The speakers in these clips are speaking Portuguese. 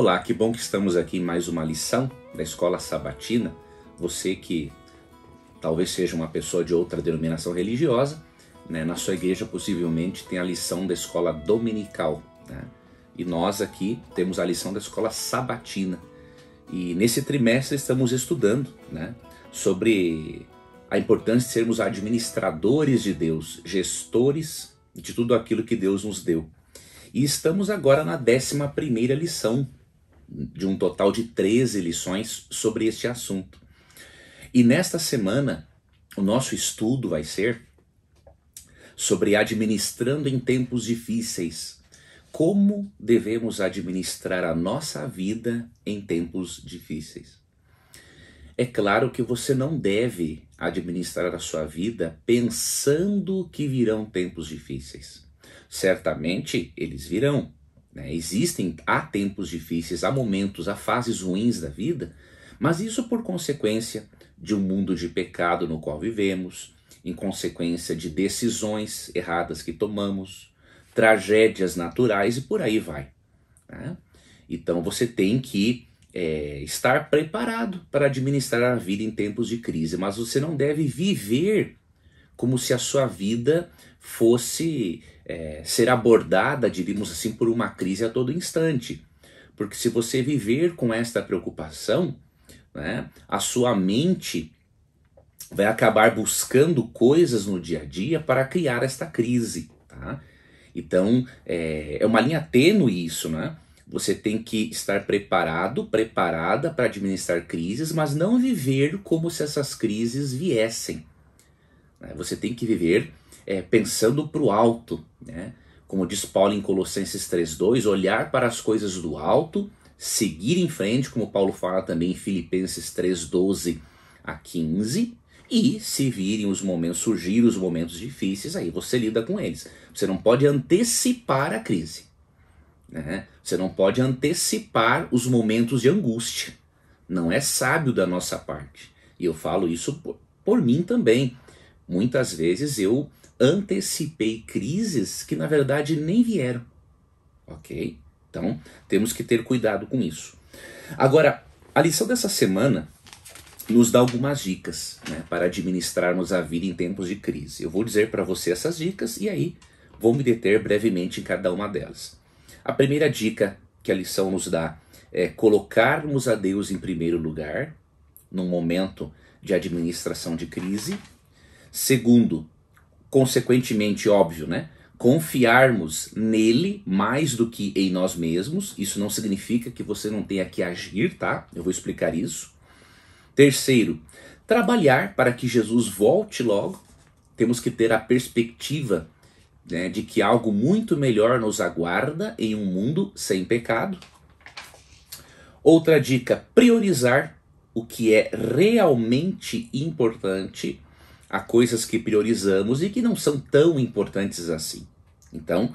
Olá, que bom que estamos aqui em mais uma lição da Escola Sabatina. Você que talvez seja uma pessoa de outra denominação religiosa, né? na sua igreja possivelmente tem a lição da Escola Dominical. Né? E nós aqui temos a lição da Escola Sabatina. E nesse trimestre estamos estudando né? sobre a importância de sermos administradores de Deus, gestores de tudo aquilo que Deus nos deu. E estamos agora na 11 primeira lição de um total de 13 lições sobre este assunto. E nesta semana, o nosso estudo vai ser sobre administrando em tempos difíceis. Como devemos administrar a nossa vida em tempos difíceis? É claro que você não deve administrar a sua vida pensando que virão tempos difíceis. Certamente eles virão, né? Existem, há tempos difíceis, há momentos, há fases ruins da vida, mas isso por consequência de um mundo de pecado no qual vivemos, em consequência de decisões erradas que tomamos, tragédias naturais e por aí vai. Né? Então você tem que é, estar preparado para administrar a vida em tempos de crise, mas você não deve viver como se a sua vida fosse é, ser abordada, diríamos assim, por uma crise a todo instante. Porque se você viver com esta preocupação, né, a sua mente vai acabar buscando coisas no dia a dia para criar esta crise. Tá? Então, é, é uma linha tênue isso, né? Você tem que estar preparado, preparada para administrar crises, mas não viver como se essas crises viessem. Né? Você tem que viver é, pensando para o alto, né? Como diz Paulo em Colossenses 3:2, olhar para as coisas do alto, seguir em frente, como Paulo fala também em Filipenses 3:12 a 15, e se virem os momentos surgir os momentos difíceis, aí você lida com eles. Você não pode antecipar a crise. Né? Você não pode antecipar os momentos de angústia. Não é sábio da nossa parte. E eu falo isso por, por mim também. Muitas vezes eu antecipei crises que na verdade nem vieram. Ok? Então temos que ter cuidado com isso. Agora, a lição dessa semana nos dá algumas dicas né, para administrarmos a vida em tempos de crise. Eu vou dizer para você essas dicas e aí vou me deter brevemente em cada uma delas. A primeira dica que a lição nos dá é colocarmos a Deus em primeiro lugar num momento de administração de crise. Segundo, consequentemente, óbvio, né? Confiarmos nele mais do que em nós mesmos, isso não significa que você não tenha que agir, tá? Eu vou explicar isso. Terceiro, trabalhar para que Jesus volte logo. Temos que ter a perspectiva né, de que algo muito melhor nos aguarda em um mundo sem pecado. Outra dica: priorizar o que é realmente importante a coisas que priorizamos e que não são tão importantes assim. Então,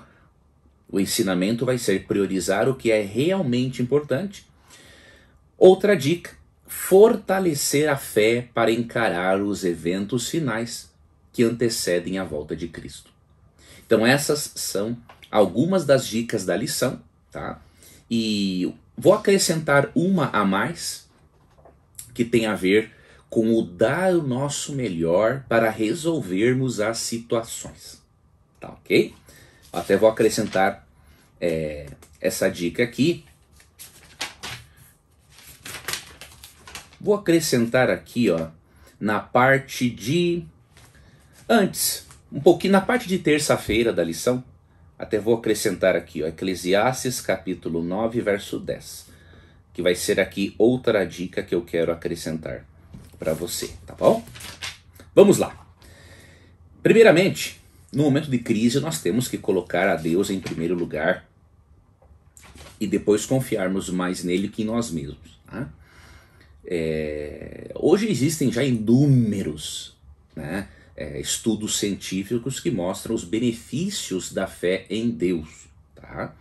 o ensinamento vai ser priorizar o que é realmente importante. Outra dica: fortalecer a fé para encarar os eventos finais que antecedem a volta de Cristo. Então, essas são algumas das dicas da lição, tá? E vou acrescentar uma a mais que tem a ver com o dar o nosso melhor para resolvermos as situações. Tá ok? Até vou acrescentar é, essa dica aqui. Vou acrescentar aqui, ó, na parte de. Antes, um pouquinho na parte de terça-feira da lição, até vou acrescentar aqui, ó, Eclesiastes capítulo 9, verso 10, que vai ser aqui outra dica que eu quero acrescentar para você, tá bom? Vamos lá. Primeiramente, no momento de crise, nós temos que colocar a Deus em primeiro lugar e depois confiarmos mais nele que em nós mesmos. Tá? É, hoje existem já inúmeros né, é, estudos científicos que mostram os benefícios da fé em Deus. Tá?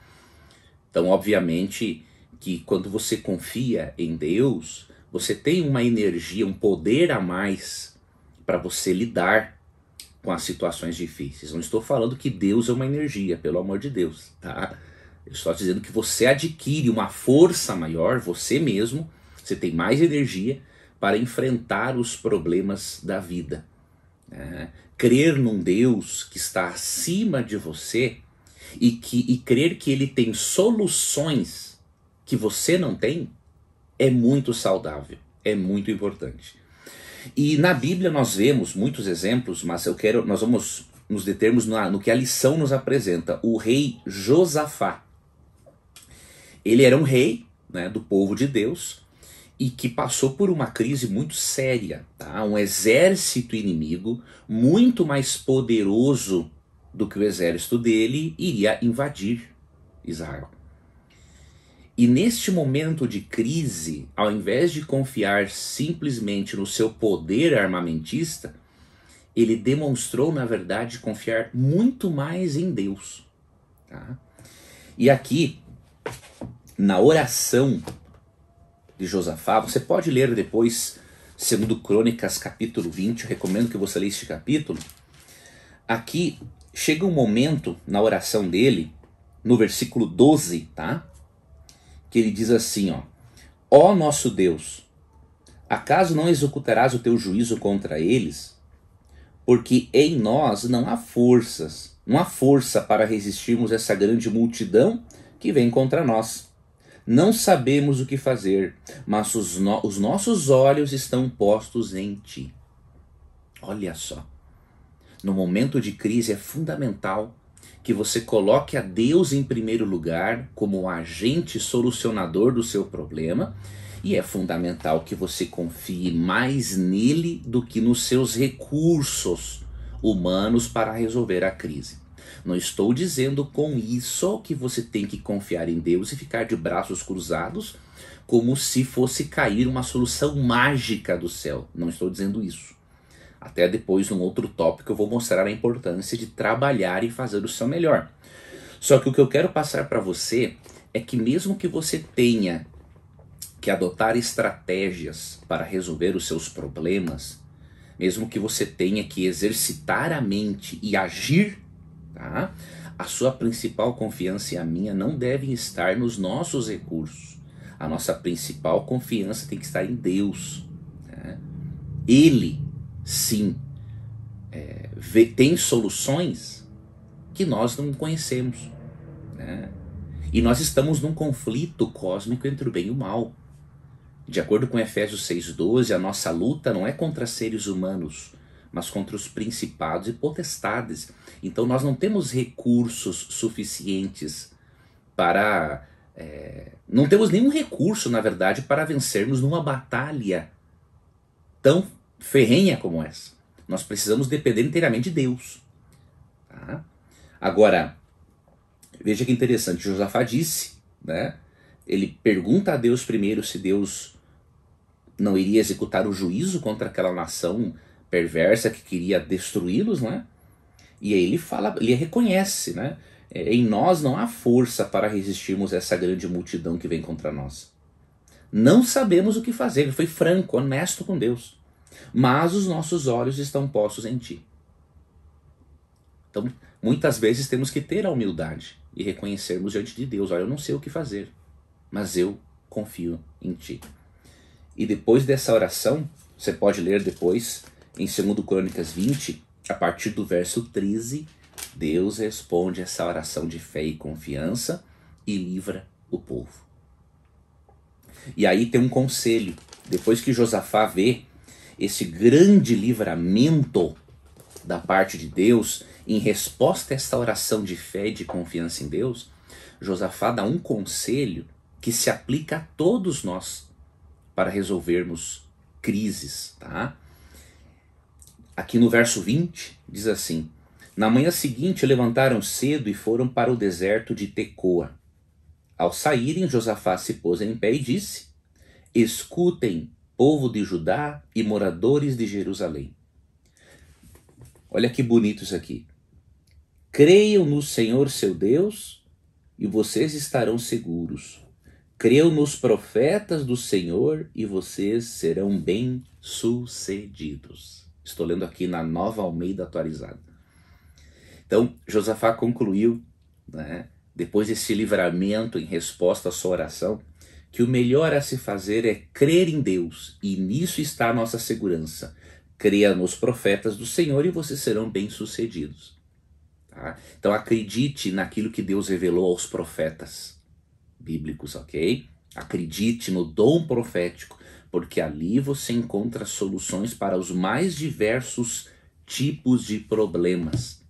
Então, obviamente, que quando você confia em Deus, você tem uma energia, um poder a mais para você lidar com as situações difíceis. Não estou falando que Deus é uma energia, pelo amor de Deus, tá? Eu estou dizendo que você adquire uma força maior, você mesmo, você tem mais energia para enfrentar os problemas da vida. É, crer num Deus que está acima de você e, que, e crer que ele tem soluções que você não tem é muito saudável, é muito importante. E na Bíblia nós vemos muitos exemplos, mas eu quero, nós vamos nos determos no, no que a lição nos apresenta. O rei Josafá. Ele era um rei né, do povo de Deus e que passou por uma crise muito séria. Tá? Um exército inimigo muito mais poderoso do que o exército dele iria invadir Israel. E neste momento de crise, ao invés de confiar simplesmente no seu poder armamentista, ele demonstrou, na verdade, confiar muito mais em Deus. Tá? E aqui, na oração de Josafá, você pode ler depois, segundo Crônicas, capítulo 20, eu recomendo que você leia este capítulo. Aqui chega um momento na oração dele, no versículo 12, tá? que ele diz assim, ó: Ó oh nosso Deus, acaso não executarás o teu juízo contra eles? Porque em nós não há forças, não há força para resistirmos essa grande multidão que vem contra nós. Não sabemos o que fazer, mas os, no os nossos olhos estão postos em ti. Olha só. No momento de crise é fundamental que você coloque a Deus em primeiro lugar como agente solucionador do seu problema e é fundamental que você confie mais nele do que nos seus recursos humanos para resolver a crise. Não estou dizendo com isso que você tem que confiar em Deus e ficar de braços cruzados como se fosse cair uma solução mágica do céu. Não estou dizendo isso. Até depois, num outro tópico, eu vou mostrar a importância de trabalhar e fazer o seu melhor. Só que o que eu quero passar para você é que, mesmo que você tenha que adotar estratégias para resolver os seus problemas, mesmo que você tenha que exercitar a mente e agir, tá? a sua principal confiança e a minha não devem estar nos nossos recursos. A nossa principal confiança tem que estar em Deus. Né? Ele sim, é, vê, tem soluções que nós não conhecemos. Né? E nós estamos num conflito cósmico entre o bem e o mal. De acordo com Efésios 6,12, a nossa luta não é contra seres humanos, mas contra os principados e potestades. Então nós não temos recursos suficientes para. É, não temos nenhum recurso, na verdade, para vencermos numa batalha tão ferrenha como essa. Nós precisamos depender inteiramente de Deus. Tá? Agora, veja que interessante, Josafá disse, né? Ele pergunta a Deus primeiro se Deus não iria executar o juízo contra aquela nação perversa que queria destruí-los, né? E aí ele fala, ele reconhece, né? É, em nós não há força para resistirmos a essa grande multidão que vem contra nós. Não sabemos o que fazer. Ele foi franco, honesto com Deus mas os nossos olhos estão postos em ti. Então, muitas vezes temos que ter a humildade e reconhecermos diante de Deus: olha, eu não sei o que fazer, mas eu confio em ti. E depois dessa oração, você pode ler depois em 2 Crônicas 20, a partir do verso 13, Deus responde essa oração de fé e confiança e livra o povo. E aí tem um conselho. Depois que Josafá vê esse grande livramento da parte de Deus em resposta a esta oração de fé e de confiança em Deus, Josafá dá um conselho que se aplica a todos nós para resolvermos crises, tá? Aqui no verso 20 diz assim: Na manhã seguinte levantaram cedo e foram para o deserto de Tecoa. Ao saírem, Josafá se pôs em pé e disse: Escutem, povo de Judá e moradores de Jerusalém. Olha que bonito isso aqui. Creiam no Senhor seu Deus e vocês estarão seguros. Creiam nos profetas do Senhor e vocês serão bem-sucedidos. Estou lendo aqui na Nova Almeida Atualizada. Então, Josafá concluiu, né, depois desse livramento em resposta à sua oração, que o melhor a se fazer é crer em Deus, e nisso está a nossa segurança. Creia nos profetas do Senhor e vocês serão bem-sucedidos. Tá? Então acredite naquilo que Deus revelou aos profetas bíblicos, ok? Acredite no dom profético, porque ali você encontra soluções para os mais diversos tipos de problemas,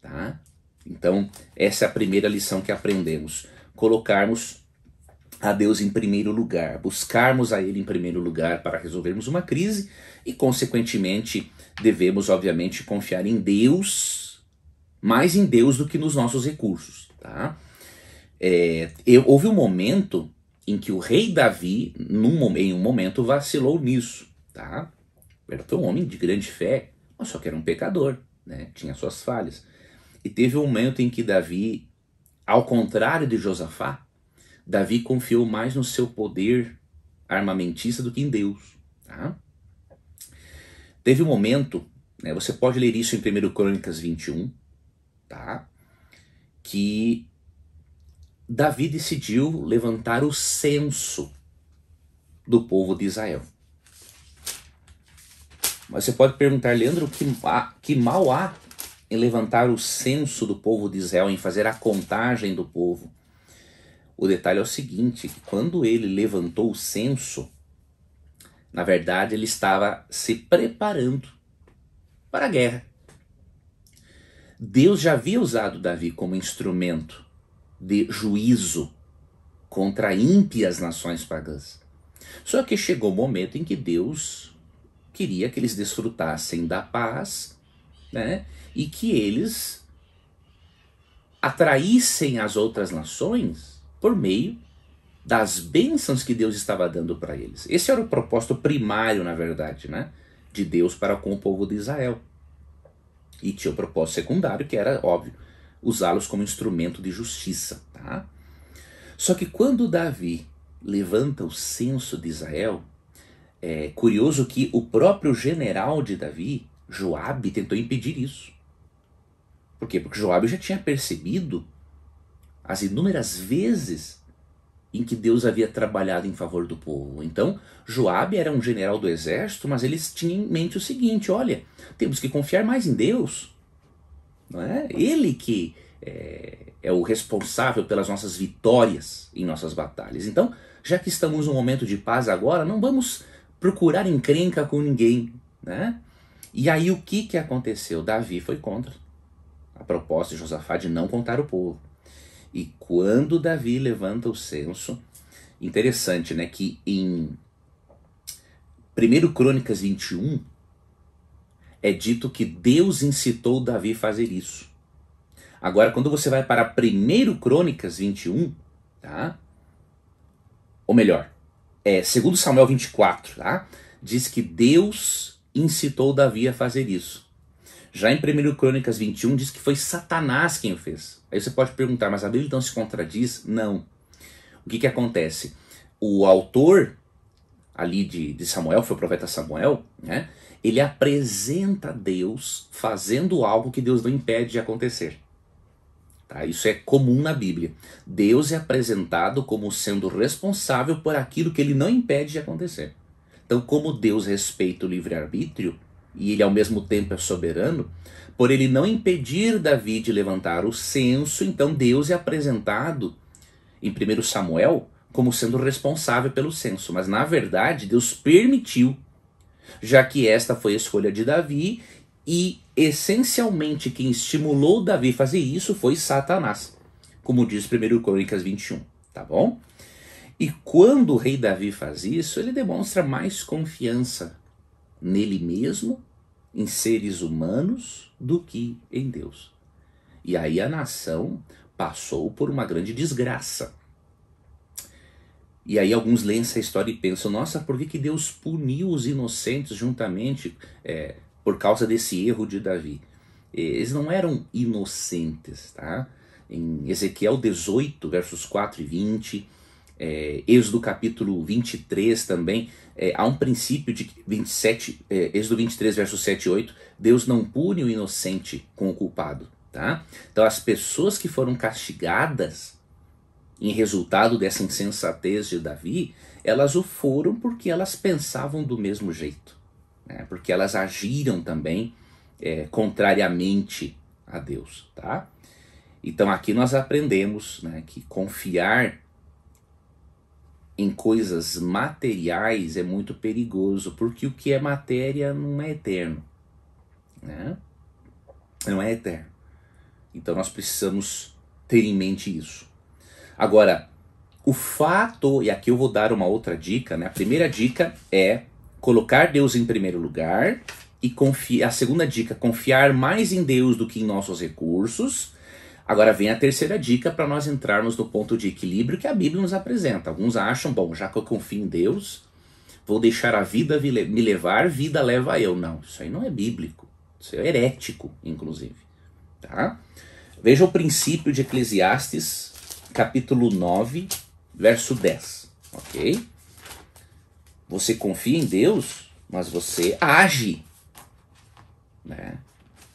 tá? Então, essa é a primeira lição que aprendemos. Colocarmos a Deus em primeiro lugar, buscarmos a Ele em primeiro lugar para resolvermos uma crise e, consequentemente, devemos, obviamente, confiar em Deus, mais em Deus do que nos nossos recursos. Tá? É, eu, houve um momento em que o rei Davi, num, em um momento, vacilou nisso. Tá? Era um homem de grande fé, mas só que era um pecador, né? tinha suas falhas. E teve um momento em que Davi, ao contrário de Josafá, Davi confiou mais no seu poder armamentista do que em Deus. Tá? Teve um momento, né, você pode ler isso em 1 Crônicas 21, tá? que Davi decidiu levantar o censo do povo de Israel. Mas você pode perguntar, Leandro, que, que mal há em levantar o censo do povo de Israel, em fazer a contagem do povo? O detalhe é o seguinte, que quando ele levantou o censo, na verdade ele estava se preparando para a guerra. Deus já havia usado Davi como instrumento de juízo contra ímpias nações pagãs. Só que chegou o momento em que Deus queria que eles desfrutassem da paz, né? E que eles atraíssem as outras nações por meio das bênçãos que Deus estava dando para eles. Esse era o propósito primário, na verdade, né, de Deus para com o povo de Israel. E tinha o propósito secundário, que era, óbvio, usá-los como instrumento de justiça. Tá? Só que quando Davi levanta o censo de Israel, é curioso que o próprio general de Davi, Joabe, tentou impedir isso. Por quê? Porque Joabe já tinha percebido as inúmeras vezes em que Deus havia trabalhado em favor do povo. Então, Joabe era um general do exército, mas eles tinham em mente o seguinte: olha, temos que confiar mais em Deus. Não é? Ele que é, é o responsável pelas nossas vitórias em nossas batalhas. Então, já que estamos num momento de paz agora, não vamos procurar encrenca com ninguém. Né? E aí o que, que aconteceu? Davi foi contra a proposta de Josafá de não contar o povo. E quando Davi levanta o censo, interessante, né, que em 1 Crônicas 21 é dito que Deus incitou Davi a fazer isso. Agora, quando você vai para 1 Crônicas 21, tá? Ou melhor, é, segundo Samuel 24, tá? Diz que Deus incitou Davi a fazer isso. Já em 1 Crônicas 21 diz que foi Satanás quem o fez. Aí você pode perguntar, mas a Bíblia então se contradiz? Não. O que, que acontece? O autor ali de, de Samuel, foi o profeta Samuel, né? ele apresenta Deus fazendo algo que Deus não impede de acontecer. Tá? Isso é comum na Bíblia. Deus é apresentado como sendo responsável por aquilo que ele não impede de acontecer. Então, como Deus respeita o livre-arbítrio, e ele ao mesmo tempo é soberano, por ele não impedir Davi de levantar o censo, então Deus é apresentado em 1 Samuel como sendo responsável pelo censo, mas na verdade Deus permitiu, já que esta foi a escolha de Davi e essencialmente quem estimulou Davi a fazer isso foi Satanás, como diz 1 Crônicas 21, tá bom? E quando o rei Davi faz isso, ele demonstra mais confiança nele mesmo, em seres humanos, do que em Deus. E aí a nação passou por uma grande desgraça. E aí alguns leem essa história e pensam, nossa, por que, que Deus puniu os inocentes juntamente é, por causa desse erro de Davi? Eles não eram inocentes, tá? Em Ezequiel 18, versos 4 e 20, é, Êxodo capítulo 23 também, é, há um princípio de 27, é, Êxodo 23, verso 7 e 8, Deus não pune o inocente com o culpado, tá? Então as pessoas que foram castigadas em resultado dessa insensatez de Davi, elas o foram porque elas pensavam do mesmo jeito, né? porque elas agiram também é, contrariamente a Deus, tá? Então aqui nós aprendemos né, que confiar em coisas materiais é muito perigoso, porque o que é matéria não é eterno, né? Não é eterno. Então nós precisamos ter em mente isso. Agora, o fato, e aqui eu vou dar uma outra dica, né? A primeira dica é colocar Deus em primeiro lugar e confiar. A segunda dica, confiar mais em Deus do que em nossos recursos. Agora vem a terceira dica para nós entrarmos no ponto de equilíbrio que a Bíblia nos apresenta. Alguns acham, bom, já que eu confio em Deus, vou deixar a vida me levar, vida leva eu. Não, isso aí não é bíblico. Isso é herético, inclusive. Tá? Veja o princípio de Eclesiastes, capítulo 9, verso 10. Ok? Você confia em Deus, mas você age. Né?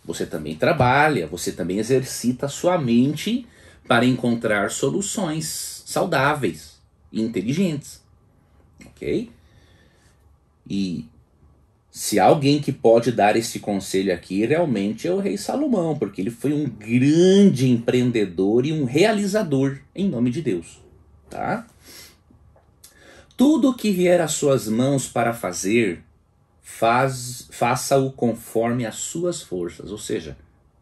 Você também trabalha, você também exercita a sua mente para encontrar soluções saudáveis e inteligentes. Ok? E se alguém que pode dar esse conselho aqui, realmente é o rei Salomão, porque ele foi um grande empreendedor e um realizador em nome de Deus, tá? Tudo que vier às suas mãos para fazer, Faz, faça-o conforme as suas forças, ou seja,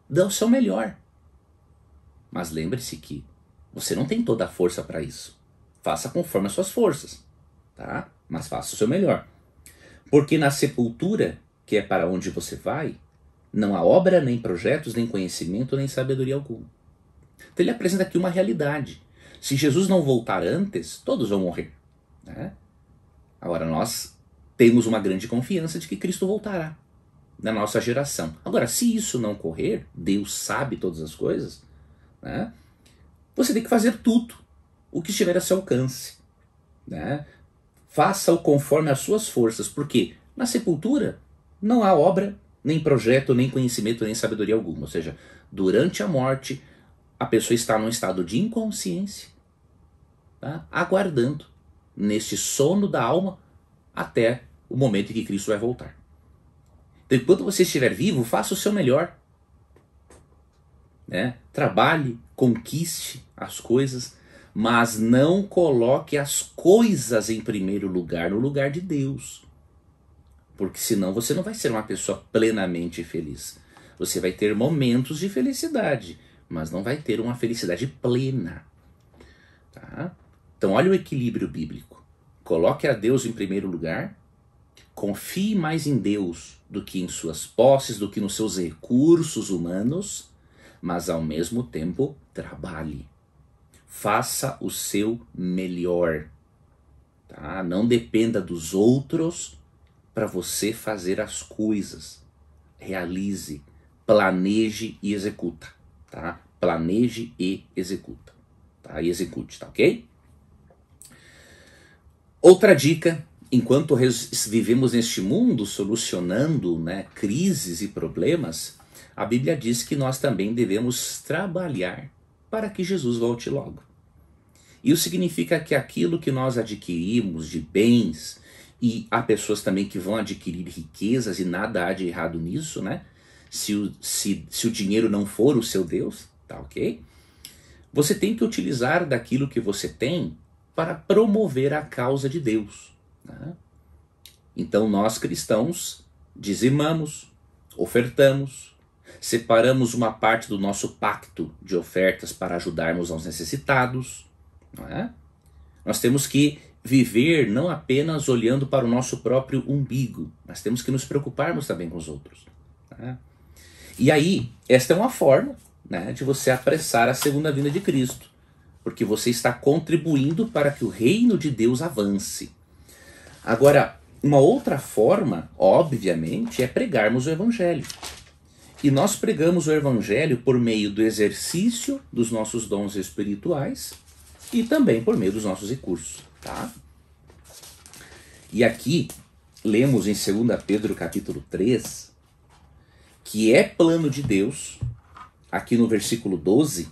dê o seu melhor. Mas lembre-se que você não tem toda a força para isso. Faça conforme as suas forças, tá? Mas faça o seu melhor. Porque na sepultura, que é para onde você vai, não há obra, nem projetos, nem conhecimento, nem sabedoria alguma. Então ele apresenta aqui uma realidade. Se Jesus não voltar antes, todos vão morrer. Né? Agora, nós temos uma grande confiança de que Cristo voltará na nossa geração. Agora, se isso não ocorrer, Deus sabe todas as coisas, né? você tem que fazer tudo o que estiver a seu alcance. Né? Faça-o conforme as suas forças, porque na sepultura não há obra, nem projeto, nem conhecimento, nem sabedoria alguma. Ou seja, durante a morte, a pessoa está num estado de inconsciência, tá? aguardando neste sono da alma até o momento em que Cristo vai voltar. Então, enquanto você estiver vivo, faça o seu melhor. Né? Trabalhe, conquiste as coisas, mas não coloque as coisas em primeiro lugar, no lugar de Deus. Porque senão você não vai ser uma pessoa plenamente feliz. Você vai ter momentos de felicidade, mas não vai ter uma felicidade plena. Tá? Então, olha o equilíbrio bíblico. Coloque a Deus em primeiro lugar Confie mais em Deus do que em suas posses, do que nos seus recursos humanos, mas ao mesmo tempo trabalhe. Faça o seu melhor. Tá? Não dependa dos outros para você fazer as coisas. Realize, planeje e executa. Tá? Planeje e executa. Tá? E execute, tá ok? Outra dica enquanto vivemos neste mundo solucionando né, crises e problemas, a Bíblia diz que nós também devemos trabalhar para que Jesus volte logo. Isso significa que aquilo que nós adquirimos de bens, e há pessoas também que vão adquirir riquezas, e nada há de errado nisso, né? Se o, se, se o dinheiro não for o seu Deus, tá ok? Você tem que utilizar daquilo que você tem para promover a causa de Deus né? Então nós cristãos dizimamos, ofertamos, separamos uma parte do nosso pacto de ofertas para ajudarmos aos necessitados. É? Nós temos que viver não apenas olhando para o nosso próprio umbigo, mas temos que nos preocuparmos também com os outros. Né? E aí, esta é uma forma né, de você apressar a segunda vinda de Cristo, porque você está contribuindo para que o reino de Deus avance. Agora, uma outra forma, obviamente, é pregarmos o evangelho. E nós pregamos o evangelho por meio do exercício dos nossos dons espirituais e também por meio dos nossos recursos, tá? E aqui lemos em 2 Pedro capítulo 3 que é plano de Deus, aqui no versículo 12,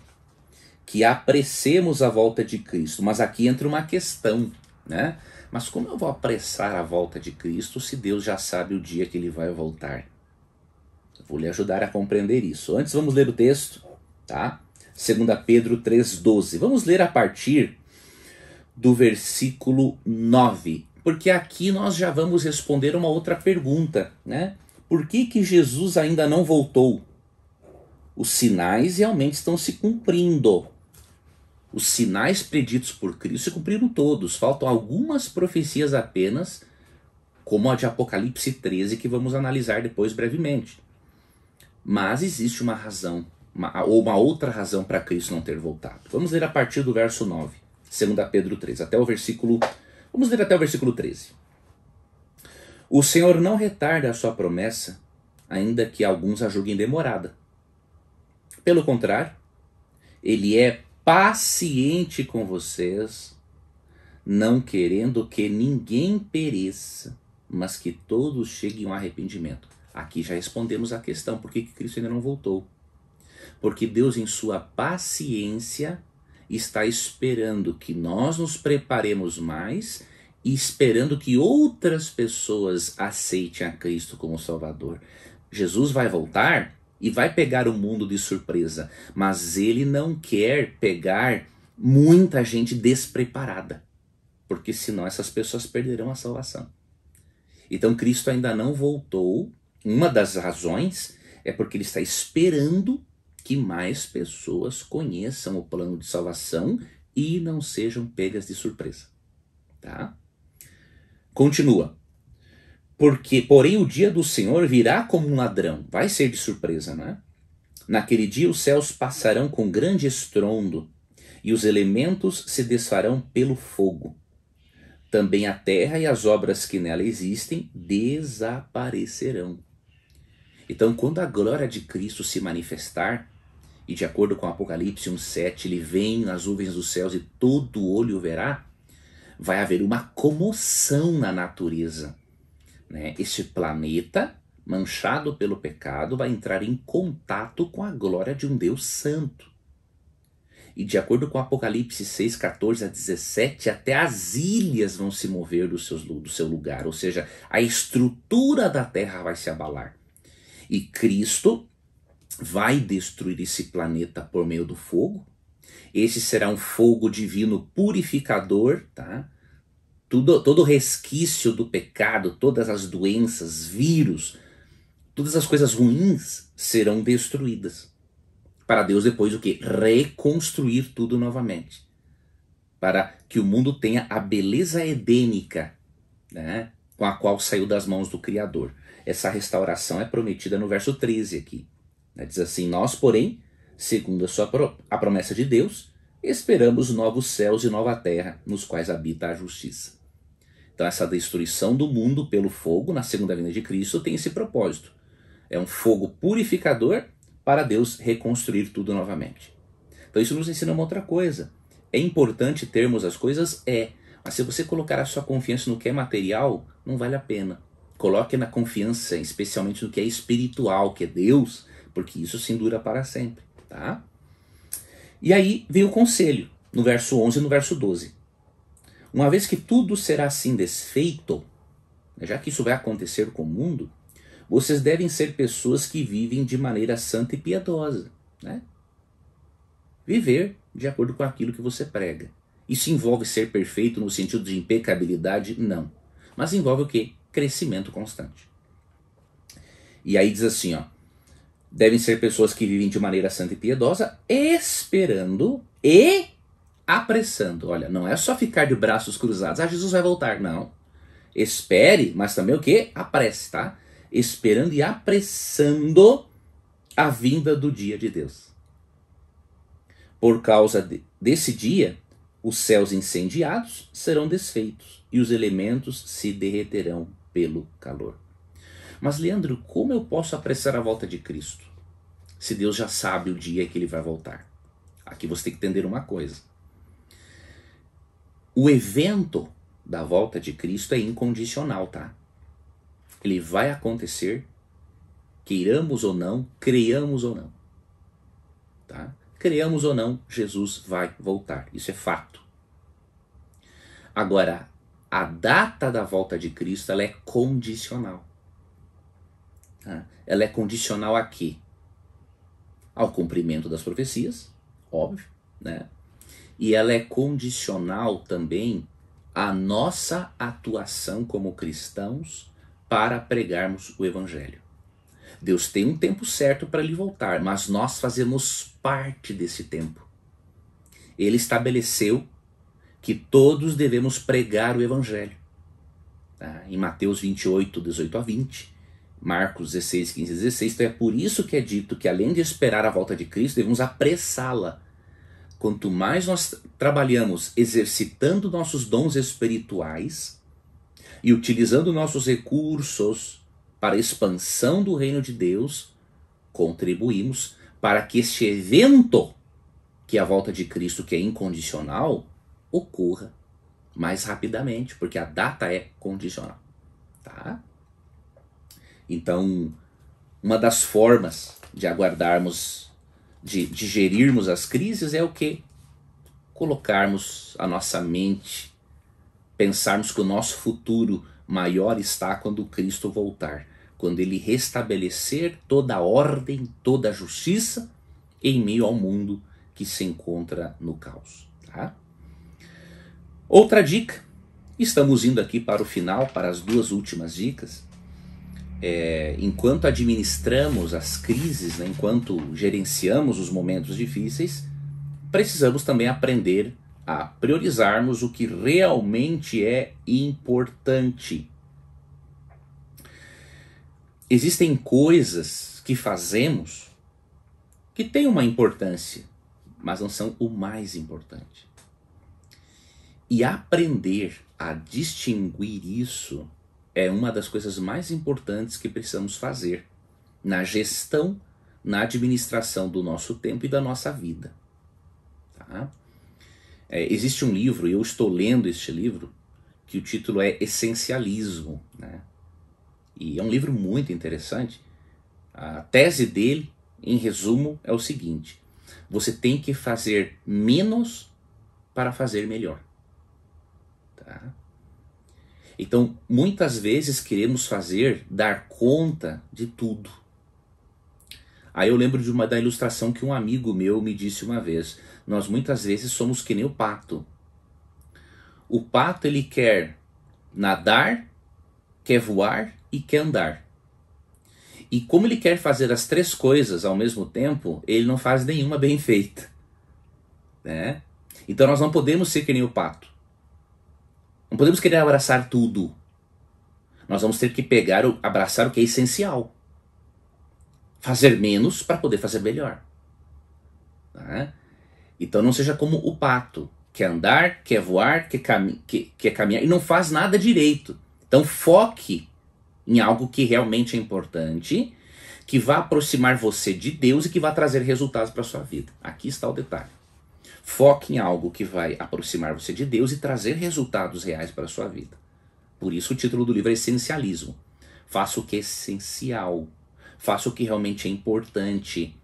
que apressemos a volta de Cristo, mas aqui entra uma questão, né? Mas como eu vou apressar a volta de Cristo se Deus já sabe o dia que ele vai voltar? vou lhe ajudar a compreender isso. Antes vamos ler o texto, tá? 2 Pedro 3,12. Vamos ler a partir do versículo 9, porque aqui nós já vamos responder uma outra pergunta, né? Por que, que Jesus ainda não voltou? Os sinais realmente estão se cumprindo, os sinais preditos por Cristo se cumpriram todos, faltam algumas profecias apenas, como a de Apocalipse 13, que vamos analisar depois brevemente. Mas existe uma razão, uma, ou uma outra razão para Cristo não ter voltado. Vamos ler a partir do verso 9, 2 Pedro 3, até o versículo. Vamos ler até o versículo 13. O Senhor não retarda a sua promessa, ainda que alguns a julguem demorada. Pelo contrário, ele é paciente com vocês, não querendo que ninguém pereça, mas que todos cheguem ao arrependimento. Aqui já respondemos a questão: por que Cristo ainda não voltou? Porque Deus, em sua paciência, está esperando que nós nos preparemos mais e esperando que outras pessoas aceitem a Cristo como Salvador. Jesus vai voltar? e vai pegar o mundo de surpresa, mas ele não quer pegar muita gente despreparada, porque senão essas pessoas perderão a salvação. Então Cristo ainda não voltou. Uma das razões é porque ele está esperando que mais pessoas conheçam o plano de salvação e não sejam pegas de surpresa, tá? Continua. Porque, porém, o dia do Senhor virá como um ladrão. Vai ser de surpresa, né? Naquele dia os céus passarão com grande estrondo, e os elementos se desfarão pelo fogo. Também a terra e as obras que nela existem desaparecerão. Então, quando a glória de Cristo se manifestar, e de acordo com Apocalipse 1,7, ele vem nas nuvens dos céus e todo olho verá, vai haver uma comoção na natureza né? Este planeta, manchado pelo pecado, vai entrar em contato com a glória de um Deus santo. E de acordo com Apocalipse 6, 14 a 17, até as ilhas vão se mover do, seus, do seu lugar, ou seja, a estrutura da terra vai se abalar. E Cristo vai destruir esse planeta por meio do fogo. Esse será um fogo divino purificador, tá? Tudo, todo resquício do pecado, todas as doenças, vírus, todas as coisas ruins serão destruídas. Para Deus depois o que? Reconstruir tudo novamente. Para que o mundo tenha a beleza edênica, né? com a qual saiu das mãos do Criador. Essa restauração é prometida no verso 13 aqui. Né? Diz assim: Nós, porém, segundo a, sua pro a promessa de Deus, esperamos novos céus e nova terra, nos quais habita a justiça. Então, essa destruição do mundo pelo fogo na segunda vinda de Cristo tem esse propósito. É um fogo purificador para Deus reconstruir tudo novamente. Então, isso nos ensina uma outra coisa. É importante termos as coisas? É. Mas se você colocar a sua confiança no que é material, não vale a pena. Coloque na confiança, especialmente no que é espiritual, que é Deus, porque isso sim dura para sempre, tá? E aí vem o conselho, no verso 11 e no verso 12. Uma vez que tudo será assim desfeito, já que isso vai acontecer com o mundo, vocês devem ser pessoas que vivem de maneira santa e piedosa. Né? Viver de acordo com aquilo que você prega. Isso envolve ser perfeito no sentido de impecabilidade? Não. Mas envolve o quê? Crescimento constante. E aí diz assim, ó. Devem ser pessoas que vivem de maneira santa e piedosa, esperando e apressando. Olha, não é só ficar de braços cruzados. Ah, Jesus vai voltar. Não. Espere, mas também o que? Apresse, tá? Esperando e apressando a vinda do dia de Deus. Por causa de, desse dia, os céus incendiados serão desfeitos e os elementos se derreterão pelo calor. Mas, Leandro, como eu posso apressar a volta de Cristo? Se Deus já sabe o dia que ele vai voltar. Aqui você tem que entender uma coisa o evento da volta de Cristo é incondicional, tá? Ele vai acontecer, queiramos ou não, creiamos ou não. Tá? Creiamos ou não, Jesus vai voltar. Isso é fato. Agora, a data da volta de Cristo ela é condicional. Tá? Ela é condicional a quê? Ao cumprimento das profecias, óbvio, né? e ela é condicional também à nossa atuação como cristãos para pregarmos o evangelho. Deus tem um tempo certo para lhe voltar, mas nós fazemos parte desse tempo. Ele estabeleceu que todos devemos pregar o evangelho. Tá? Em Mateus 28, 18 a 20, Marcos 16, 15 a 16. Então é por isso que é dito que, além de esperar a volta de Cristo, devemos apressá-la Quanto mais nós trabalhamos exercitando nossos dons espirituais e utilizando nossos recursos para a expansão do reino de Deus, contribuímos para que este evento, que é a volta de Cristo, que é incondicional, ocorra mais rapidamente, porque a data é condicional, tá? Então, uma das formas de aguardarmos de, de gerirmos as crises é o que? Colocarmos a nossa mente, pensarmos que o nosso futuro maior está quando Cristo voltar, quando ele restabelecer toda a ordem, toda a justiça em meio ao mundo que se encontra no caos. Tá? Outra dica, estamos indo aqui para o final, para as duas últimas dicas é, enquanto administramos as crises, né, enquanto gerenciamos os momentos difíceis, precisamos também aprender a priorizarmos o que realmente é importante. Existem coisas que fazemos que têm uma importância, mas não são o mais importante. E aprender a distinguir isso é uma das coisas mais importantes que precisamos fazer na gestão, na administração do nosso tempo e da nossa vida. Tá? É, existe um livro, eu estou lendo este livro, que o título é Essencialismo. Né? E é um livro muito interessante. A tese dele, em resumo, é o seguinte: você tem que fazer menos para fazer melhor. Tá? Então, muitas vezes queremos fazer, dar conta de tudo. Aí eu lembro de uma da ilustração que um amigo meu me disse uma vez: nós muitas vezes somos que nem o pato. O pato ele quer nadar, quer voar e quer andar. E como ele quer fazer as três coisas ao mesmo tempo, ele não faz nenhuma bem feita, né? Então nós não podemos ser que nem o pato. Não podemos querer abraçar tudo. Nós vamos ter que pegar, abraçar o que é essencial. Fazer menos para poder fazer melhor. Né? Então não seja como o pato, quer é andar, quer é voar, quer, é cami que quer caminhar e não faz nada direito. Então foque em algo que realmente é importante, que vai aproximar você de Deus e que vai trazer resultados para sua vida. Aqui está o detalhe. Foque em algo que vai aproximar você de Deus e trazer resultados reais para a sua vida. Por isso o título do livro é Essencialismo. Faça o que é essencial. Faça o que realmente é importante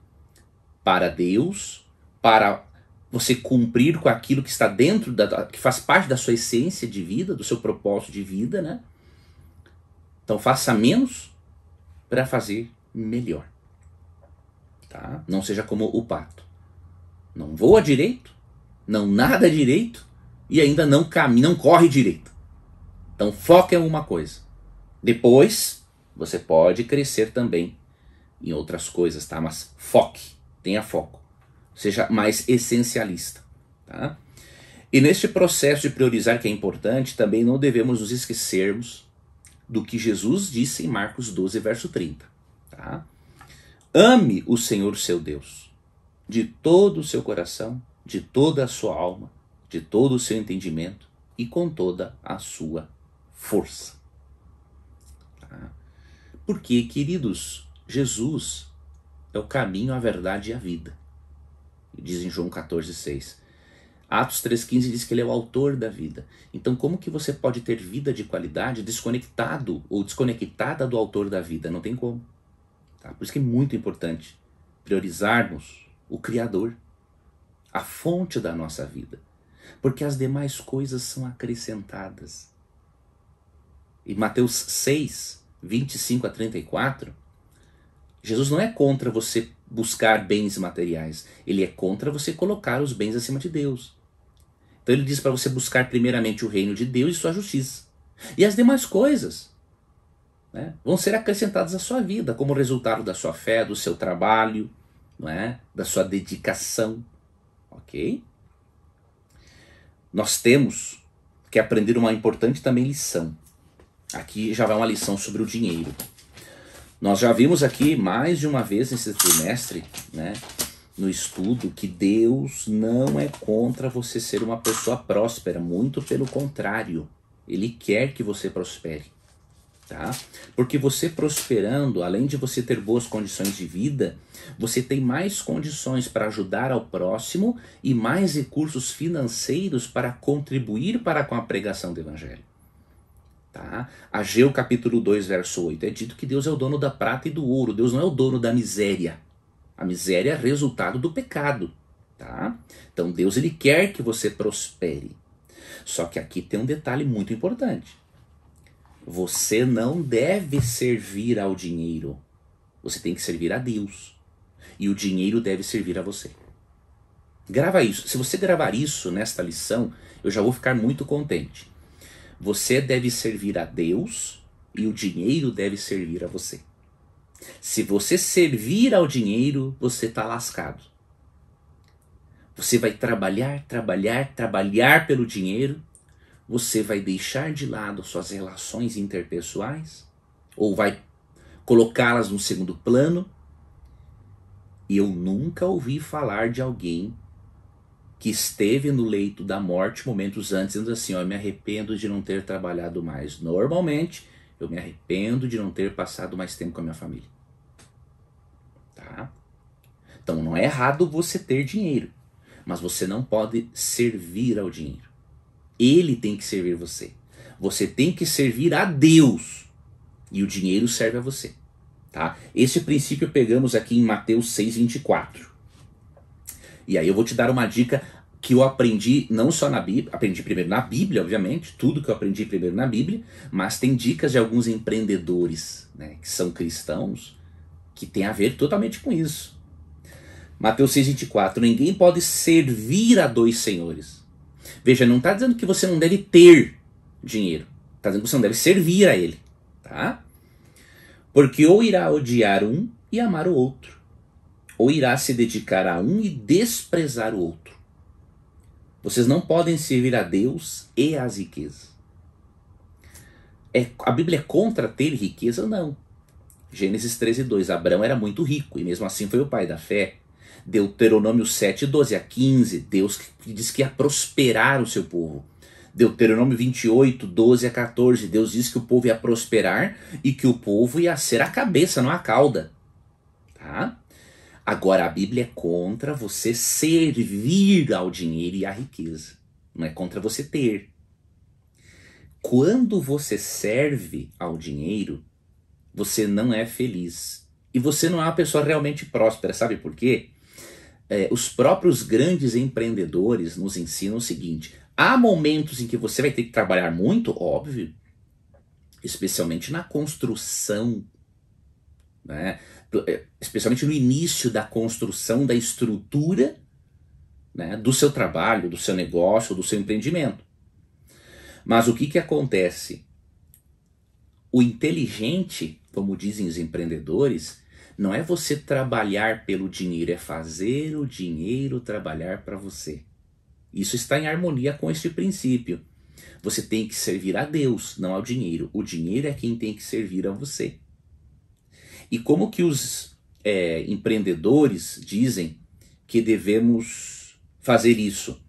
para Deus, para você cumprir com aquilo que está dentro da, que faz parte da sua essência de vida, do seu propósito de vida, né? Então faça menos para fazer melhor. Tá? Não seja como o pato não voa direito, não nada direito e ainda não caminha, não corre direito. Então foca em uma coisa. Depois você pode crescer também em outras coisas, tá? Mas foque, tenha foco. Seja mais essencialista, tá? E neste processo de priorizar que é importante, também não devemos nos esquecermos do que Jesus disse em Marcos 12, verso 30, tá? Ame o Senhor seu Deus de todo o seu coração, de toda a sua alma, de todo o seu entendimento e com toda a sua força. Tá? Porque, queridos, Jesus é o caminho, a verdade e a vida. Diz em João 14,6. Atos 3,15 diz que ele é o autor da vida. Então, como que você pode ter vida de qualidade desconectado ou desconectada do autor da vida? Não tem como. Tá? Por isso que é muito importante priorizarmos o Criador, a fonte da nossa vida, porque as demais coisas são acrescentadas. Em Mateus 6, 25 a 34, Jesus não é contra você buscar bens materiais, ele é contra você colocar os bens acima de Deus. Então ele diz para você buscar primeiramente o reino de Deus e sua justiça. E as demais coisas né, vão ser acrescentadas à sua vida, como resultado da sua fé, do seu trabalho, não é? da sua dedicação, ok? Nós temos que aprender uma importante também lição. Aqui já vai uma lição sobre o dinheiro. Nós já vimos aqui mais de uma vez nesse trimestre, né, no estudo, que Deus não é contra você ser uma pessoa próspera, muito pelo contrário, Ele quer que você prospere tá? Porque você prosperando, além de você ter boas condições de vida, você tem mais condições para ajudar ao próximo e mais recursos financeiros para contribuir para com a pregação do evangelho. Tá? Ageu capítulo 2, verso 8. É dito que Deus é o dono da prata e do ouro. Deus não é o dono da miséria. A miséria é resultado do pecado. Tá? Então Deus ele quer que você prospere. Só que aqui tem um detalhe muito importante. Você não deve servir ao dinheiro. Você tem que servir a Deus. E o dinheiro deve servir a você. Grava isso. Se você gravar isso nesta lição, eu já vou ficar muito contente. Você deve servir a Deus e o dinheiro deve servir a você. Se você servir ao dinheiro, você está lascado. Você vai trabalhar, trabalhar, trabalhar pelo dinheiro você vai deixar de lado suas relações interpessoais ou vai colocá-las no segundo plano? eu nunca ouvi falar de alguém que esteve no leito da morte momentos antes, dizendo assim: "Oh, eu me arrependo de não ter trabalhado mais. Normalmente, eu me arrependo de não ter passado mais tempo com a minha família. Tá? Então, não é errado você ter dinheiro, mas você não pode servir ao dinheiro. Ele tem que servir você. Você tem que servir a Deus. E o dinheiro serve a você. Tá? Esse princípio pegamos aqui em Mateus 6,24. E aí eu vou te dar uma dica que eu aprendi não só na Bíblia, aprendi primeiro na Bíblia, obviamente, tudo que eu aprendi primeiro na Bíblia, mas tem dicas de alguns empreendedores né, que são cristãos que tem a ver totalmente com isso. Mateus 6,24: Ninguém pode servir a dois senhores Veja, não está dizendo que você não deve ter dinheiro. Está dizendo que você não deve servir a ele. Tá? Porque ou irá odiar um e amar o outro, ou irá se dedicar a um e desprezar o outro. Vocês não podem servir a Deus e às riquezas. É, a Bíblia é contra ter riqueza? Não. Gênesis 13, 2. Abraão era muito rico e mesmo assim foi o pai da fé. Deuteronômio 7, 12 a 15, Deus que diz que ia prosperar o seu povo. Deuteronômio 28, 12 a 14, Deus diz que o povo ia prosperar e que o povo ia ser a cabeça, não a cauda. Tá? Agora, a Bíblia é contra você servir ao dinheiro e à riqueza, não é contra você ter. Quando você serve ao dinheiro, você não é feliz. E você não é uma pessoa realmente próspera, sabe por quê? é, os próprios grandes empreendedores nos ensinam o seguinte: há momentos em que você vai ter que trabalhar muito, óbvio, especialmente na construção, né? É, especialmente no início da construção da estrutura né? do seu trabalho, do seu negócio, do seu empreendimento. Mas o que, que acontece? O inteligente, como dizem os empreendedores, não é você trabalhar pelo dinheiro, é fazer o dinheiro trabalhar para você. Isso está em harmonia com este princípio. Você tem que servir a Deus, não ao dinheiro. O dinheiro é quem tem que servir a você. E como que os é, empreendedores dizem que devemos fazer isso?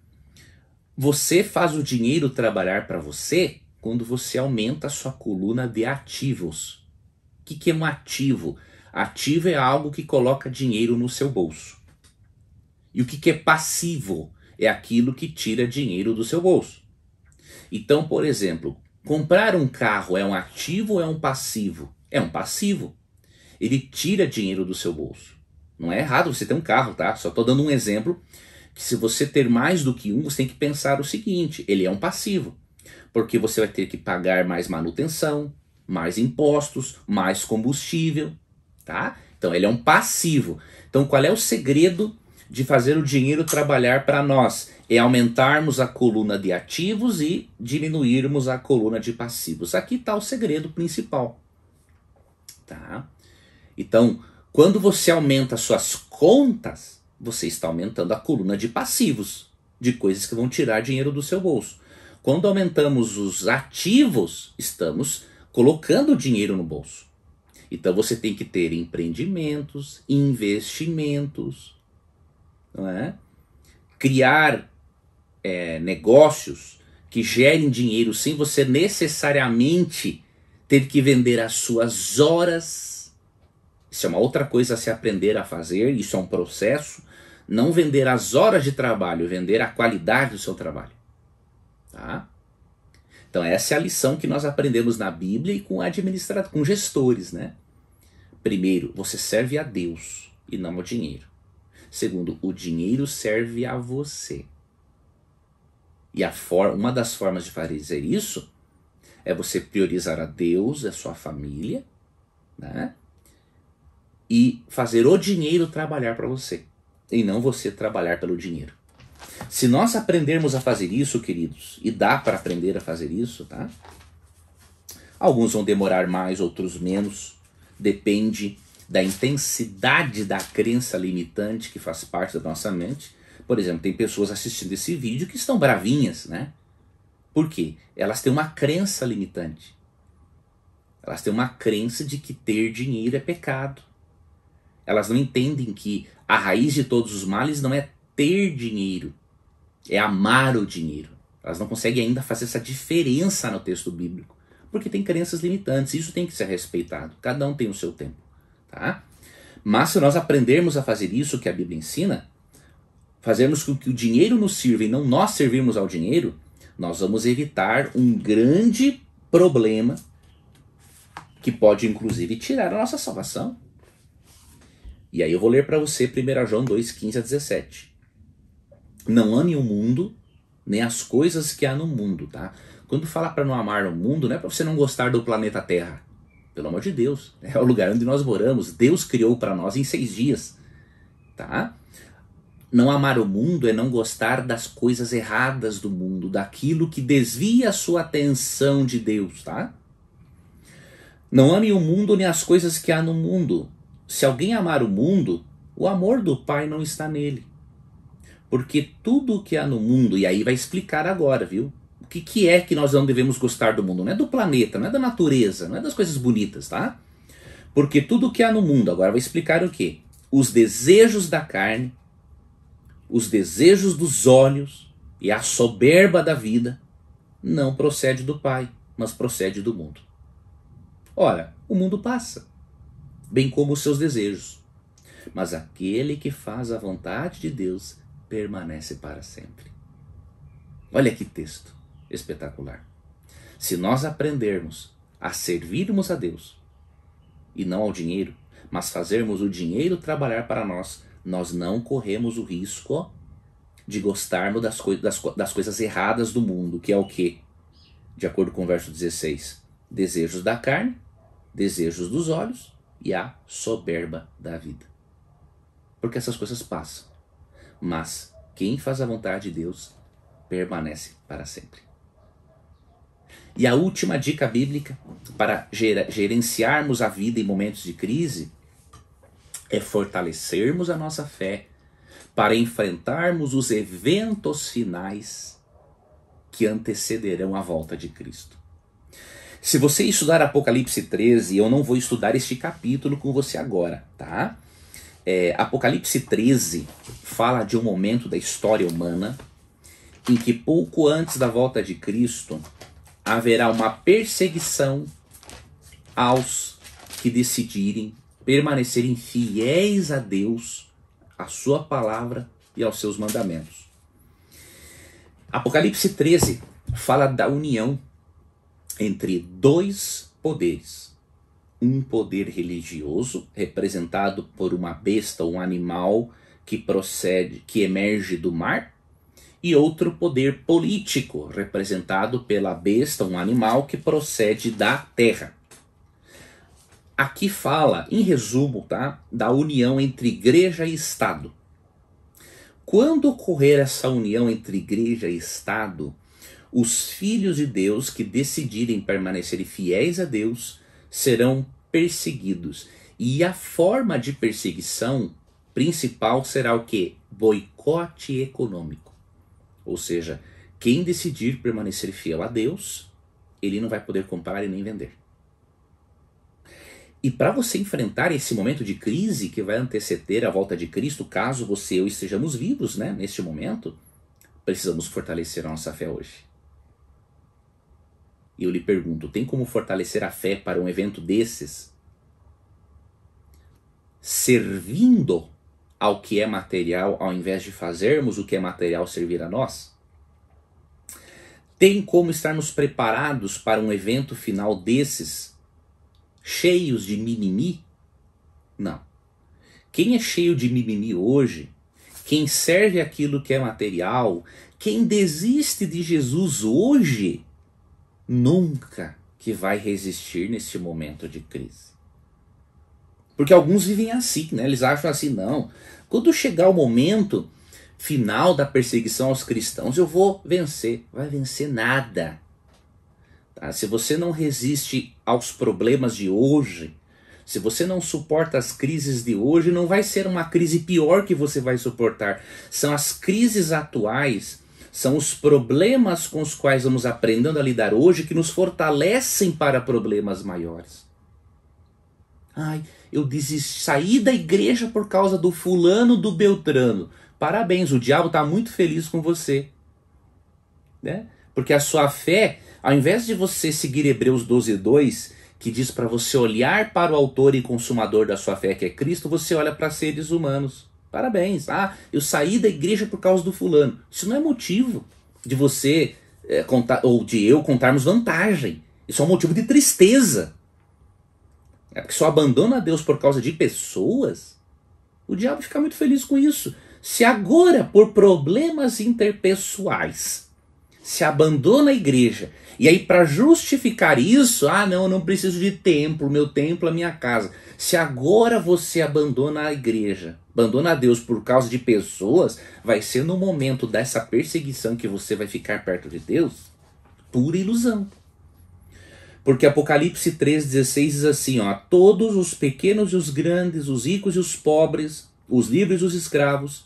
Você faz o dinheiro trabalhar para você quando você aumenta a sua coluna de ativos. O que, que é um ativo? Ativo é algo que coloca dinheiro no seu bolso. E o que é passivo é aquilo que tira dinheiro do seu bolso. Então, por exemplo, comprar um carro é um ativo ou é um passivo? É um passivo. Ele tira dinheiro do seu bolso. Não é errado você ter um carro, tá? Só estou dando um exemplo que se você ter mais do que um, você tem que pensar o seguinte: ele é um passivo, porque você vai ter que pagar mais manutenção, mais impostos, mais combustível tá? Então ele é um passivo. Então qual é o segredo de fazer o dinheiro trabalhar para nós? É aumentarmos a coluna de ativos e diminuirmos a coluna de passivos. Aqui está o segredo principal, tá? Então quando você aumenta suas contas, você está aumentando a coluna de passivos, de coisas que vão tirar dinheiro do seu bolso. Quando aumentamos os ativos, estamos colocando dinheiro no bolso. Então você tem que ter empreendimentos, investimentos, não é? criar é, negócios que gerem dinheiro sem você necessariamente ter que vender as suas horas. Isso é uma outra coisa a se aprender a fazer, isso é um processo. Não vender as horas de trabalho, vender a qualidade do seu trabalho. Tá? Então essa é a lição que nós aprendemos na Bíblia e com administrado, com gestores, né? Primeiro, você serve a Deus e não ao dinheiro. Segundo, o dinheiro serve a você. E for, uma das formas de fazer isso é você priorizar a Deus, a sua família, né? E fazer o dinheiro trabalhar para você, e não você trabalhar pelo dinheiro. Se nós aprendermos a fazer isso, queridos, e dá para aprender a fazer isso, tá? Alguns vão demorar mais, outros menos, depende da intensidade da crença limitante que faz parte da nossa mente. Por exemplo, tem pessoas assistindo esse vídeo que estão bravinhas, né? Por quê? Elas têm uma crença limitante. Elas têm uma crença de que ter dinheiro é pecado. Elas não entendem que a raiz de todos os males não é ter dinheiro, é amar o dinheiro. Elas não conseguem ainda fazer essa diferença no texto bíblico porque tem crenças limitantes. Isso tem que ser respeitado. Cada um tem o seu tempo, tá? Mas se nós aprendermos a fazer isso que a Bíblia ensina, fazermos com que o dinheiro nos sirva e não nós servirmos ao dinheiro, nós vamos evitar um grande problema que pode inclusive tirar a nossa salvação. E aí eu vou ler para você 1 João 2, 15 a 17. Não ame o mundo, nem as coisas que há no mundo, tá? Quando fala para não amar o mundo, não é para você não gostar do planeta Terra. Pelo amor de Deus, é o lugar onde nós moramos. Deus criou para nós em seis dias, tá? Não amar o mundo é não gostar das coisas erradas do mundo, daquilo que desvia a sua atenção de Deus, tá? Não ame o mundo nem as coisas que há no mundo. Se alguém amar o mundo, o amor do Pai não está nele. Porque tudo o que há no mundo, e aí vai explicar agora, viu? que, que é que nós não devemos gostar do mundo? Não é do planeta, não é da natureza, não é das coisas bonitas, tá? Porque tudo que há no mundo, agora vai explicar o quê? Os desejos da carne, os desejos dos olhos e a soberba da vida não procede do Pai, mas procede do mundo. Ora, o mundo passa, bem como os seus desejos. Mas aquele que faz a vontade de Deus permanece para sempre. Olha que texto espetacular. Se nós aprendermos a servirmos a Deus e não ao dinheiro, mas fazermos o dinheiro trabalhar para nós, nós não corremos o risco de gostarmos das, coi das, co das coisas erradas do mundo, que é o que? De acordo com o verso 16: desejos da carne, desejos dos olhos e a soberba da vida. Porque essas coisas passam, mas quem faz a vontade de Deus permanece para sempre. E a última dica bíblica para gerenciarmos a vida em momentos de crise é fortalecermos a nossa fé para enfrentarmos os eventos finais que antecederão a volta de Cristo. Se você estudar Apocalipse 13, eu não vou estudar este capítulo com você agora, tá? É, Apocalipse 13 fala de um momento da história humana em que pouco antes da volta de Cristo haverá uma perseguição aos que decidirem permanecerem fiéis a Deus, à sua palavra e aos seus mandamentos. Apocalipse 13 fala da união entre dois poderes. Um poder religioso, representado por uma besta ou um animal que procede, que emerge do mar, e outro poder político, representado pela besta, um animal que procede da terra. Aqui fala, em resumo, tá, da união entre igreja e Estado. Quando ocorrer essa união entre igreja e Estado, os filhos de Deus que decidirem permanecer fiéis a Deus serão perseguidos. E a forma de perseguição principal será o que? Boicote econômico. Ou seja, quem decidir permanecer fiel a Deus, ele não vai poder comprar e nem vender. E para você enfrentar esse momento de crise que vai anteceder a volta de Cristo, caso você e eu estejamos vivos né, neste momento, precisamos fortalecer a nossa fé hoje. E eu lhe pergunto: tem como fortalecer a fé para um evento desses? Servindo ao que é material, ao invés de fazermos o que é material servir a nós? Tem como estarmos preparados para um evento final desses, cheios de mimimi? Não. Quem é cheio de mimimi hoje, quem serve aquilo que é material, quem desiste de Jesus hoje, nunca que vai resistir neste momento de crise. Porque alguns vivem assim, né? Eles acham assim, não. Quando chegar o momento final da perseguição aos cristãos, eu vou vencer. Vai vencer nada. Tá? Se você não resiste aos problemas de hoje, se você não suporta as crises de hoje, não vai ser uma crise pior que você vai suportar. São as crises atuais, são os problemas com os quais vamos aprendendo a lidar hoje que nos fortalecem para problemas maiores. Ai, eu desisti, saí da igreja por causa do fulano do Beltrano. Parabéns, o diabo está muito feliz com você. Né? Porque a sua fé, ao invés de você seguir Hebreus 12, 2, que diz para você olhar para o autor e consumador da sua fé, que é Cristo, você olha para seres humanos. Parabéns. Ah, eu saí da igreja por causa do fulano. Isso não é motivo de você é, contar, ou de eu contarmos vantagem. Isso é um motivo de tristeza é porque só abandona a Deus por causa de pessoas, o diabo fica muito feliz com isso. Se agora, por problemas interpessoais, se abandona a igreja, e aí para justificar isso, ah, não, eu não preciso de templo, meu templo, é a minha casa. Se agora você abandona a igreja, abandona a Deus por causa de pessoas, vai ser no momento dessa perseguição que você vai ficar perto de Deus, pura ilusão. Porque Apocalipse 3,16 diz assim: ó, a todos os pequenos e os grandes, os ricos e os pobres, os livres e os escravos,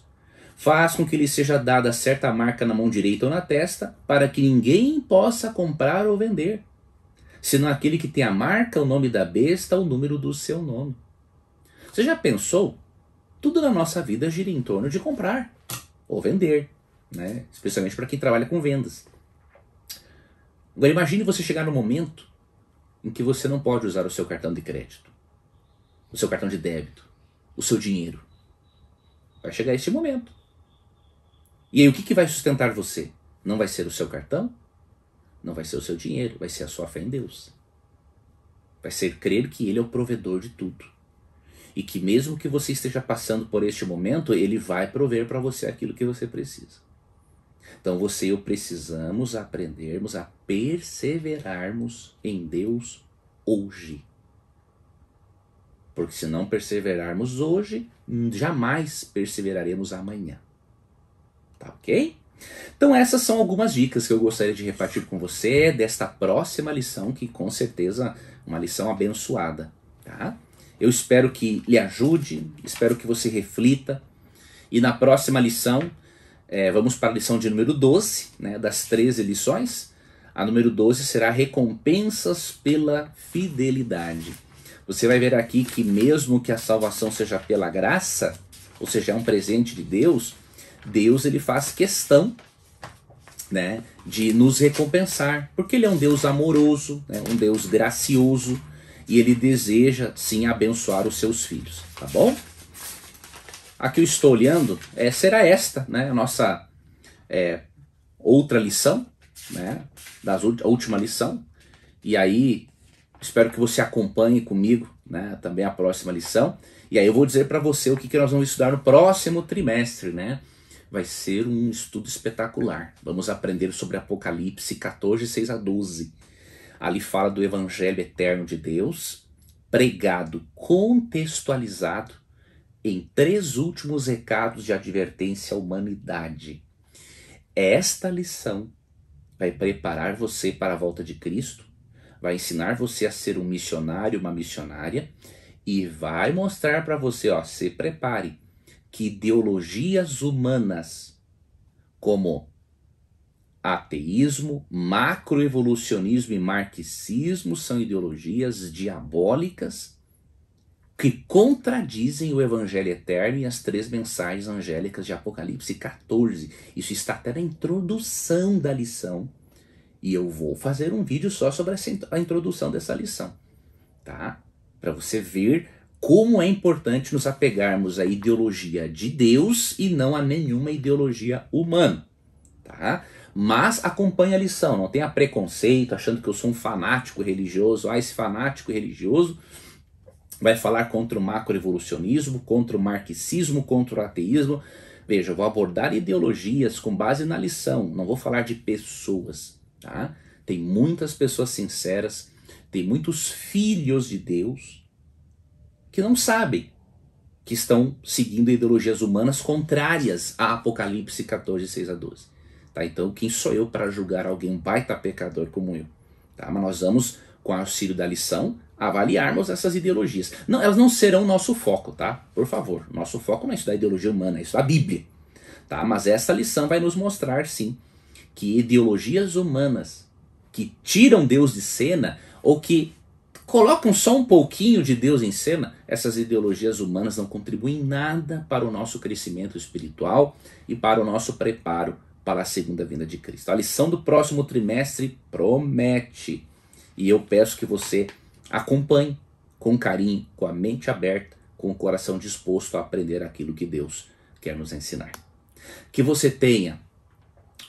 faz com que lhe seja dada certa marca na mão direita ou na testa, para que ninguém possa comprar ou vender, senão aquele que tem a marca, o nome da besta, o número do seu nome. Você já pensou? Tudo na nossa vida gira em torno de comprar ou vender, né? especialmente para quem trabalha com vendas. Agora imagine você chegar no momento em que você não pode usar o seu cartão de crédito, o seu cartão de débito, o seu dinheiro. Vai chegar esse momento. E aí, o que, que vai sustentar você? Não vai ser o seu cartão, não vai ser o seu dinheiro, vai ser a sua fé em Deus. Vai ser crer que Ele é o provedor de tudo. E que mesmo que você esteja passando por este momento, Ele vai prover para você aquilo que você precisa. Então você e eu precisamos aprendermos a perseverarmos em Deus hoje. Porque se não perseverarmos hoje, jamais perseveraremos amanhã. Tá ok? Então essas são algumas dicas que eu gostaria de repartir com você desta próxima lição, que com certeza é uma lição abençoada, tá? Eu espero que lhe ajude, espero que você reflita e na próxima lição é, vamos para a lição de número 12, né, das 13 lições. A número 12 será recompensas pela fidelidade. Você vai ver aqui que, mesmo que a salvação seja pela graça, ou seja, é um presente de Deus, Deus ele faz questão né, de nos recompensar, porque ele é um Deus amoroso, né, um Deus gracioso, e ele deseja sim abençoar os seus filhos, tá bom? a que eu estou olhando é, será esta, né, a nossa é, outra lição, né, Da a última lição. E aí, espero que você acompanhe comigo né, também a próxima lição. E aí eu vou dizer para você o que, que nós vamos estudar no próximo trimestre, né? Vai ser um estudo espetacular. Vamos aprender sobre Apocalipse 14, 6 a 12. Ali fala do Evangelho eterno de Deus, pregado, contextualizado em três últimos recados de advertência à humanidade. Esta lição vai preparar você para a volta de Cristo, vai ensinar você a ser um missionário, uma missionária, e vai mostrar para você, ó, se prepare, que ideologias humanas, como ateísmo, macroevolucionismo e marxismo, são ideologias diabólicas que contradizem o Evangelho Eterno e as três mensagens angélicas de Apocalipse 14. Isso está até na introdução da lição. E eu vou fazer um vídeo só sobre a introdução dessa lição, tá? Para você ver como é importante nos apegarmos à ideologia de Deus e não a nenhuma ideologia humana, tá? Mas acompanhe a lição, não tenha preconceito, achando que eu sou um fanático religioso, ah, esse fanático religioso vai falar contra o macroevolucionismo, contra o marxismo, contra o ateísmo. Veja, eu vou abordar ideologias com base na lição, não vou falar de pessoas, tá? Tem muitas pessoas sinceras, tem muitos filhos de Deus que não sabem que estão seguindo ideologias humanas contrárias a Apocalipse 14, 6 a 12. Tá? Então, quem sou eu para julgar alguém um baita pecador como eu? Tá? Mas nós vamos, com auxílio da lição, avaliarmos essas ideologias. Não, elas não serão nosso foco, tá? Por favor, nosso foco não é estudar ideologia humana, é estudar a Bíblia, tá? Mas essa lição vai nos mostrar, sim, que ideologias humanas que tiram Deus de cena ou que colocam só um pouquinho de Deus em cena, essas ideologias humanas não contribuem nada para o nosso crescimento espiritual e para o nosso preparo para a segunda vinda de Cristo. A lição do próximo trimestre promete. E eu peço que você Acompanhe com carinho, com a mente aberta, com o coração disposto a aprender aquilo que Deus quer nos ensinar. Que você tenha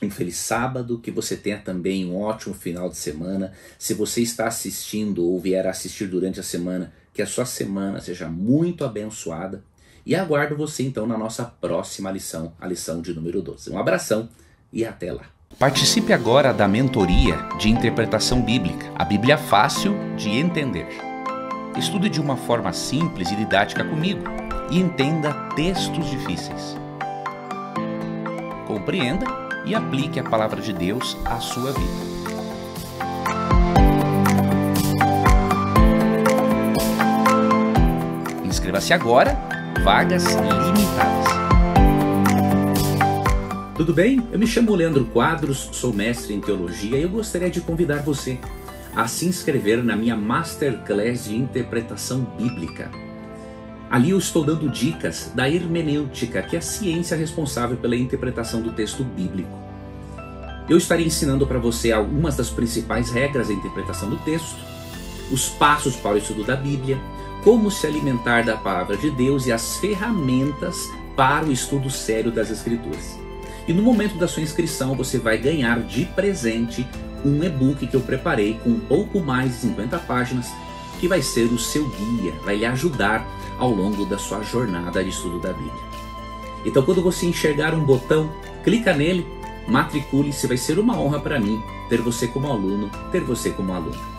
um feliz sábado, que você tenha também um ótimo final de semana. Se você está assistindo ou vier assistir durante a semana, que a sua semana seja muito abençoada. E aguardo você então na nossa próxima lição, a lição de número 12. Um abração e até lá! Participe agora da mentoria de interpretação bíblica, a Bíblia fácil de entender. Estude de uma forma simples e didática comigo e entenda textos difíceis. Compreenda e aplique a palavra de Deus à sua vida. Inscreva-se agora, vagas limitadas. Tudo bem? Eu me chamo Leandro Quadros, sou mestre em teologia e eu gostaria de convidar você a se inscrever na minha masterclass de interpretação bíblica. Ali eu estou dando dicas da hermenêutica, que é a ciência responsável pela interpretação do texto bíblico. Eu estarei ensinando para você algumas das principais regras da interpretação do texto, os passos para o estudo da Bíblia, como se alimentar da palavra de Deus e as ferramentas para o estudo sério das Escrituras. E no momento da sua inscrição, você vai ganhar de presente um e-book que eu preparei com um pouco mais de 50 páginas, que vai ser o seu guia, vai lhe ajudar ao longo da sua jornada de estudo da Bíblia. Então, quando você enxergar um botão, clica nele, matricule-se, vai ser uma honra para mim ter você como aluno, ter você como aluno.